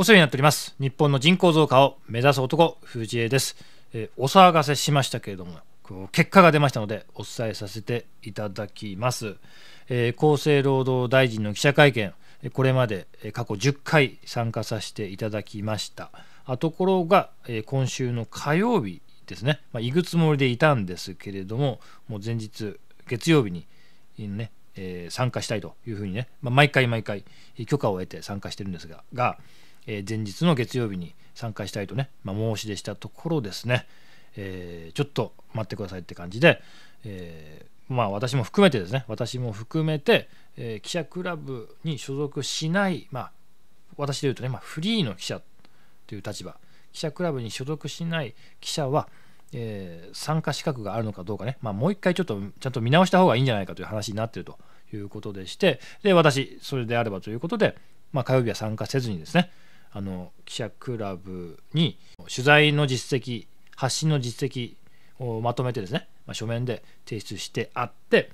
お世話になっております日本の人口増加を目指す男藤江です、えー、お騒がせしましたけれども結果が出ましたのでお伝えさせていただきます、えー、厚生労働大臣の記者会見これまで過去10回参加させていただきましたあところが、えー、今週の火曜日ですね、まあ、行くつもりでいたんですけれどももう前日月曜日にね、えー、参加したいというふうにね、まあ、毎回毎回許可を得て参加してるんですがが、え前日の月曜日に参加したいとね、まあ、申し出したところですね、えー、ちょっと待ってくださいって感じで、えー、まあ私も含めてですね私も含めて、えー、記者クラブに所属しない、まあ、私で言うとね、まあ、フリーの記者という立場記者クラブに所属しない記者は、えー、参加資格があるのかどうかね、まあ、もう一回ちょっとちゃんと見直した方がいいんじゃないかという話になってるということでしてで私それであればということで、まあ、火曜日は参加せずにですねあの記者クラブに取材の実績発信の実績をまとめてですね、まあ、書面で提出してあって、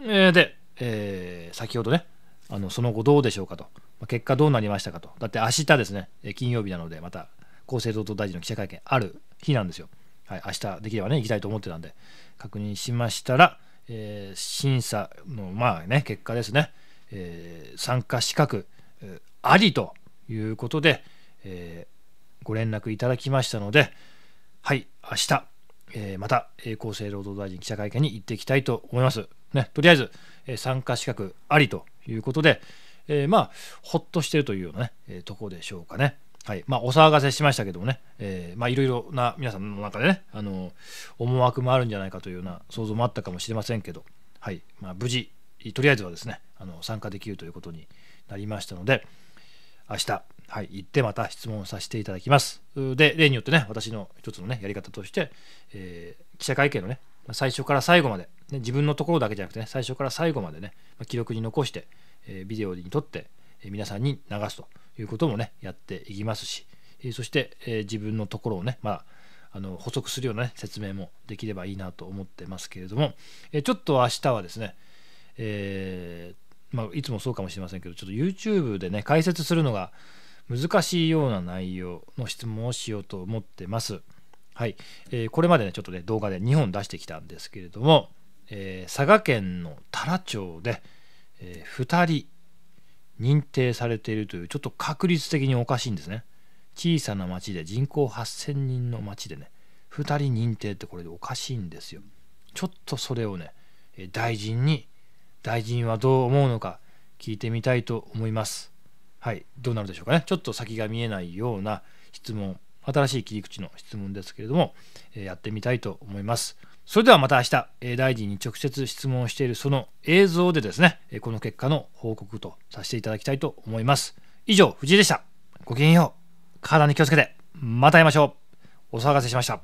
えー、で、えー、先ほどねあのその後どうでしょうかと、まあ、結果どうなりましたかとだって明日ですね金曜日なのでまた厚生労働大臣の記者会見ある日なんですよはい明日できればね行きたいと思ってたんで確認しましたら、えー、審査のまあね結果ですね、え参加資格ありということで、えー、ご連絡いただきましたので、はい、明日、えー、また、えー、厚生労働大臣記者会見に行っていきたいと思います。ね、とりあえず、えー、参加資格ありということで、えー、まあ、ほっとしてるというようなね、えー、とこでしょうかね。はい。まあ、お騒がせしましたけどもね、えー、まあ、いろいろな皆さんの中でね、あの、思惑もあるんじゃないかというような想像もあったかもしれませんけど、はい。まあ、無事、とりあえずはですね、あの、参加できるということになりましたので、明日、はい、行ってまた質問させていただきます。で、例によってね、私の一つのね、やり方として、えー、記者会見のね、最初から最後まで、ね、自分のところだけじゃなくてね、最初から最後までね、記録に残して、えー、ビデオに撮って、えー、皆さんに流すということもね、やっていきますし、えー、そして、えー、自分のところをね、まあ、あの補足するような、ね、説明もできればいいなと思ってますけれども、えー、ちょっと明日はですね、えー、まあ、いつもそうかもしれませんけどちょっと YouTube でね解説するのが難しいような内容の質問をしようと思ってます。はい、えー、これまでねちょっとね動画で2本出してきたんですけれども、えー、佐賀県の太良町で、えー、2人認定されているというちょっと確率的におかしいんですね小さな町で人口8,000人の町でね2人認定ってこれでおかしいんですよちょっとそれをね大臣に大臣はどう思うのか聞いてみたいと思います。はい、どうなるでしょうかね。ちょっと先が見えないような質問、新しい切り口の質問ですけれども、えやってみたいと思います。それではまた明日、え大臣に直接質問しているその映像でですね、えこの結果の報告とさせていただきたいと思います。以上、藤井でした。ごきげんよう。体に気をつけて、また会いましょう。お騒がせしました。